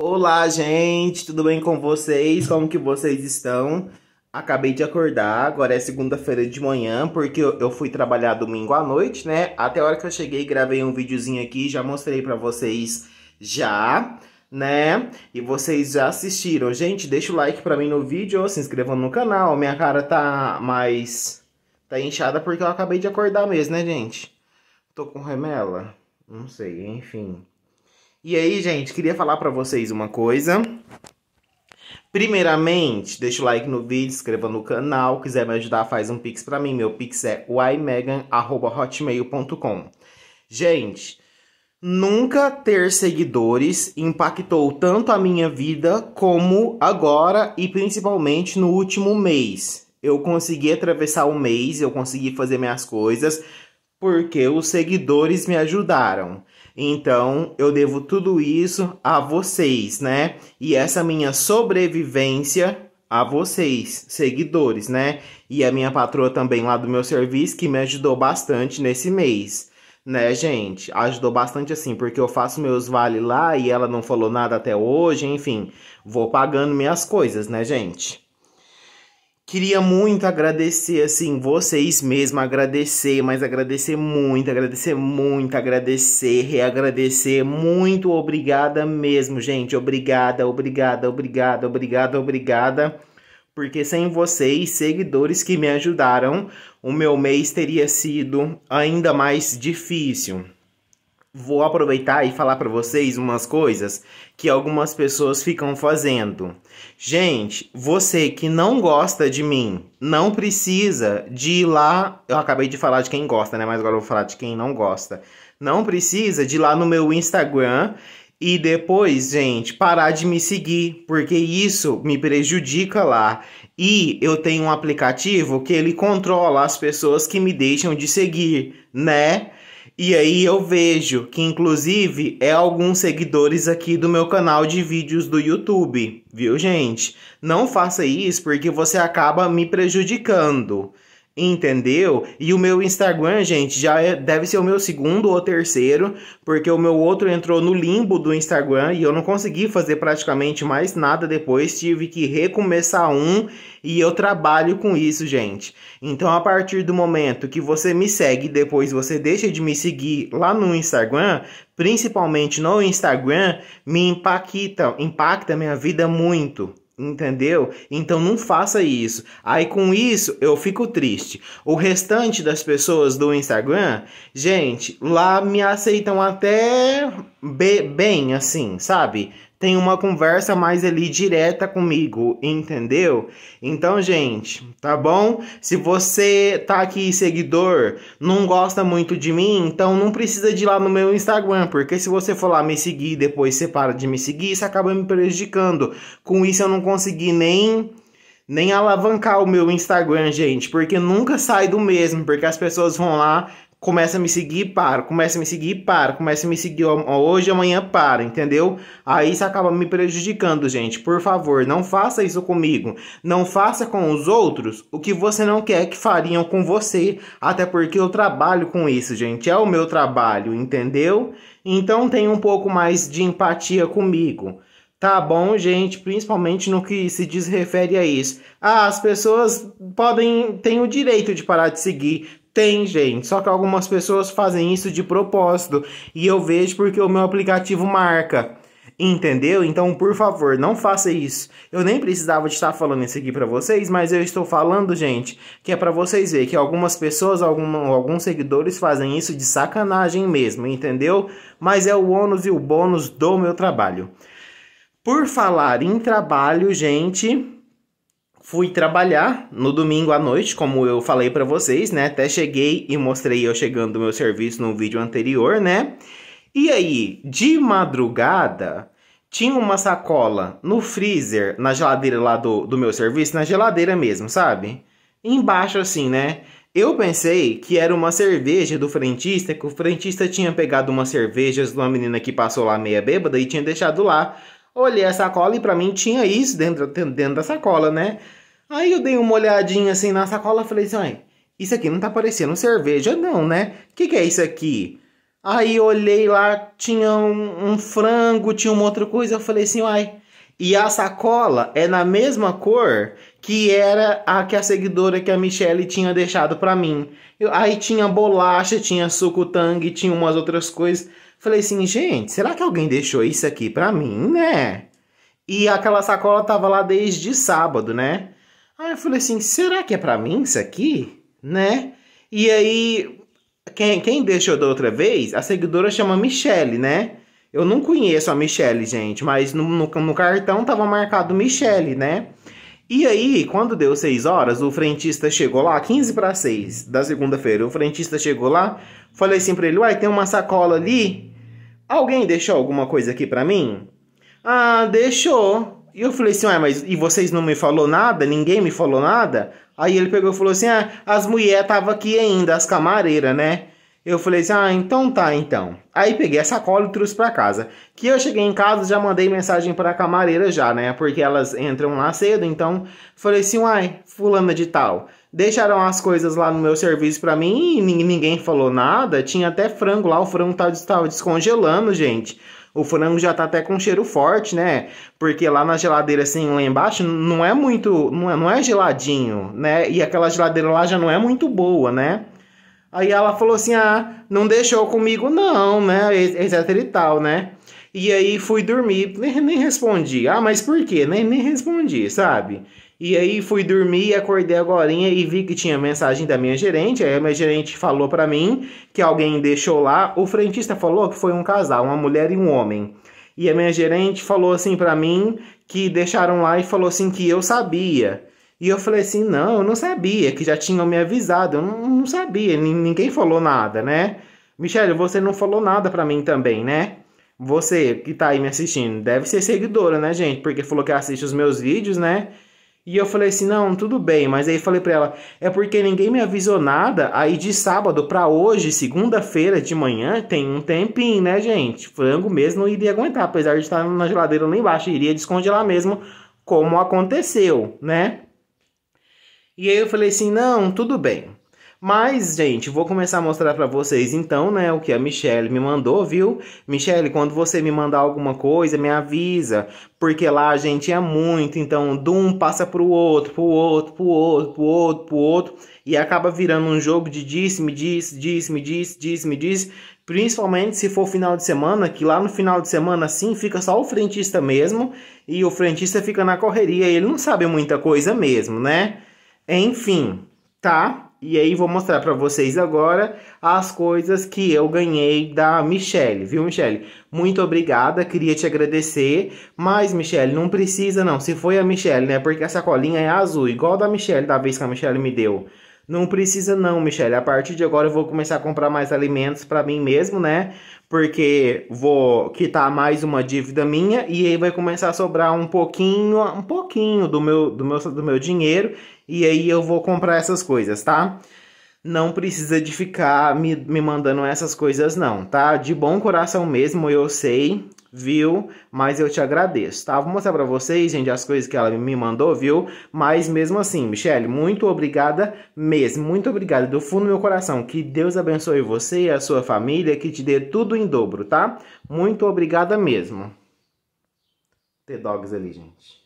Olá, gente, tudo bem com vocês? Como que vocês estão? Acabei de acordar, agora é segunda-feira de manhã, porque eu fui trabalhar domingo à noite, né? Até a hora que eu cheguei, gravei um videozinho aqui, já mostrei para vocês já, né? E vocês já assistiram. Gente, deixa o like para mim no vídeo, se inscrevam no canal. Minha cara tá mais tá inchada porque eu acabei de acordar mesmo, né, gente? Tô com remela, não sei, enfim. E aí, gente, queria falar para vocês uma coisa. Primeiramente, deixa o like no vídeo, inscreva no canal. Quiser me ajudar, faz um pix para mim. Meu pix é ymegan.hotmail.com. Gente, nunca ter seguidores impactou tanto a minha vida como agora e principalmente no último mês. Eu consegui atravessar o mês, eu consegui fazer minhas coisas porque os seguidores me ajudaram. Então, eu devo tudo isso a vocês, né? E essa minha sobrevivência a vocês, seguidores, né? E a minha patroa também lá do meu serviço que me ajudou bastante nesse mês, né, gente? Ajudou bastante assim, porque eu faço meus vale lá e ela não falou nada até hoje, enfim, vou pagando minhas coisas, né, gente? Queria muito agradecer, assim, vocês mesmo, agradecer, mas agradecer muito, agradecer muito, agradecer, reagradecer. Muito obrigada mesmo, gente. Obrigada, obrigada, obrigada, obrigada, obrigada. Porque sem vocês, seguidores que me ajudaram, o meu mês teria sido ainda mais difícil vou aproveitar e falar para vocês umas coisas que algumas pessoas ficam fazendo. Gente, você que não gosta de mim, não precisa de ir lá. Eu acabei de falar de quem gosta, né? Mas agora eu vou falar de quem não gosta. Não precisa de ir lá no meu Instagram e depois, gente, parar de me seguir, porque isso me prejudica lá. E eu tenho um aplicativo que ele controla as pessoas que me deixam de seguir, né? E aí eu vejo que inclusive é alguns seguidores aqui do meu canal de vídeos do YouTube, viu gente? Não faça isso porque você acaba me prejudicando entendeu? E o meu Instagram, gente, já é, deve ser o meu segundo ou terceiro, porque o meu outro entrou no limbo do Instagram e eu não consegui fazer praticamente mais nada depois, tive que recomeçar um e eu trabalho com isso, gente. Então, a partir do momento que você me segue, depois você deixa de me seguir lá no Instagram, principalmente no Instagram, me impacta, impacta minha vida muito. Entendeu? Então não faça isso. Aí com isso eu fico triste. O restante das pessoas do Instagram, gente, lá me aceitam até bem assim, sabe? tem uma conversa mais ali direta comigo, entendeu? Então, gente, tá bom? Se você tá aqui seguidor, não gosta muito de mim, então não precisa de ir lá no meu Instagram, porque se você for lá me seguir e depois você para de me seguir, isso acaba me prejudicando. Com isso eu não consegui nem nem alavancar o meu Instagram, gente, porque nunca sai do mesmo, porque as pessoas vão lá começa a me seguir para, começa a me seguir para, começa a me seguir hoje, amanhã para, entendeu? Aí isso acaba me prejudicando, gente. Por favor, não faça isso comigo. Não faça com os outros o que você não quer que fariam com você, até porque eu trabalho com isso, gente. É o meu trabalho, entendeu? Então tenha um pouco mais de empatia comigo. Tá bom, gente, principalmente no que se diz refere a isso. Ah, as pessoas podem têm o direito de parar de seguir, tem, gente. Só que algumas pessoas fazem isso de propósito. E eu vejo porque o meu aplicativo marca. Entendeu? Então, por favor, não faça isso. Eu nem precisava de estar falando isso aqui para vocês, mas eu estou falando, gente, que é para vocês ver que algumas pessoas, algum, alguns seguidores fazem isso de sacanagem mesmo, entendeu? Mas é o ônus e o bônus do meu trabalho. Por falar em trabalho, gente, Fui trabalhar no domingo à noite, como eu falei para vocês, né? Até cheguei e mostrei eu chegando do meu serviço no vídeo anterior, né? E aí, de madrugada, tinha uma sacola no freezer, na geladeira lá do, do meu serviço, na geladeira mesmo, sabe? Embaixo assim, né? Eu pensei que era uma cerveja do frentista, que o frentista tinha pegado umas cervejas de uma menina que passou lá meia bêbada e tinha deixado lá. Olhei a sacola e para mim tinha isso dentro, dentro da sacola, né? Aí eu dei uma olhadinha assim na sacola falei assim, mãe, isso aqui não tá parecendo cerveja não, né? O que, que é isso aqui? Aí olhei lá, tinha um, um, frango, tinha uma outra coisa, eu falei assim, uai, E a sacola é na mesma cor que era a que a seguidora que a Michelle tinha deixado para mim. Eu, aí tinha bolacha, tinha suco Tang, tinha umas outras coisas. Falei assim, gente, será que alguém deixou isso aqui para mim, né? E aquela sacola tava lá desde sábado, né? Aí eu falei assim, será que é para mim isso aqui? Né? E aí, quem, quem deixou da outra vez, a seguidora chama Michelle, né? Eu não conheço a Michelle, gente, mas no, no, no cartão tava marcado Michelle, né? E aí, quando deu 6 horas, o frentista chegou lá, 15 para 6 da segunda-feira. O frentista chegou lá, falei assim para ele: Uai, tem uma sacola ali. Alguém deixou alguma coisa aqui para mim? Ah, deixou. E eu falei assim, ué, mas e vocês não me falou nada? Ninguém me falou nada? Aí ele pegou e falou assim, ah, as mulheres estavam aqui ainda, as camareiras, né? Eu falei assim, ah, então tá, então. Aí peguei a sacola e trouxe para casa. Que eu cheguei em casa, já mandei mensagem para a camareira já, né? Porque elas entram lá cedo, então falei assim, uai, fulana de tal, deixaram as coisas lá no meu serviço para mim e ninguém falou nada. Tinha até frango lá, o frango tava, tava descongelando, gente. O frango já tá até com um cheiro forte, né? Porque lá na geladeira, assim, lá embaixo, não é muito. Não é, não é geladinho, né? E aquela geladeira lá já não é muito boa, né? Aí ela falou assim: ah, não deixou comigo, não, né? Etc e tal, né? E aí fui dormir, nem, nem respondi. Ah, mas por quê? Nem, nem respondi, sabe? E aí fui dormir e acordei agora e vi que tinha mensagem da minha gerente. Aí a minha gerente falou para mim que alguém deixou lá. O frentista falou que foi um casal, uma mulher e um homem. E a minha gerente falou assim para mim que deixaram lá e falou assim que eu sabia. E eu falei assim: não, eu não sabia, que já tinham me avisado, eu não, não sabia, ninguém falou nada, né? Michelle, você não falou nada para mim também, né? Você que tá aí me assistindo, deve ser seguidora, né, gente? Porque falou que assiste os meus vídeos, né? E eu falei assim: não, tudo bem. Mas aí falei para ela: é porque ninguém me avisou nada. Aí de sábado para hoje, segunda-feira de manhã, tem um tempinho, né, gente? Frango mesmo não iria aguentar, apesar de estar na geladeira lá embaixo, iria descongelar mesmo, como aconteceu, né? E aí eu falei assim: não, tudo bem. Mas, gente, vou começar a mostrar para vocês então, né, o que a Michelle me mandou, viu? Michelle, quando você me mandar alguma coisa, me avisa, porque lá a gente é muito, então de um passa pro outro, pro outro, pro outro, pro outro, pro outro, e acaba virando um jogo de disse, me disse, disse, me disse, disse, me disse, principalmente se for final de semana, que lá no final de semana sim fica só o frentista mesmo, e o frentista fica na correria, e ele não sabe muita coisa mesmo, né? Enfim, tá? E aí vou mostrar para vocês agora as coisas que eu ganhei da Michelle, viu Michelle? Muito obrigada, queria te agradecer, mas Michelle, não precisa não, se foi a Michelle, né? Porque essa colinha é azul, igual da Michelle da vez que a Michelle me deu. Não precisa não, Michelle. A partir de agora eu vou começar a comprar mais alimentos para mim mesmo, né? Porque vou quitar mais uma dívida minha e aí vai começar a sobrar um pouquinho, um pouquinho do meu do meu do meu dinheiro e aí eu vou comprar essas coisas, tá? Não precisa de ficar me, me mandando essas coisas não, tá? De bom coração mesmo, eu sei viu? Mas eu te agradeço, tá? Vou mostrar pra vocês, gente, as coisas que ela me mandou, viu? Mas mesmo assim, Michelle, muito obrigada mesmo, muito obrigada do fundo do meu coração. Que Deus abençoe você e a sua família, que te dê tudo em dobro, tá? Muito obrigada mesmo. T-Dogs ali, gente.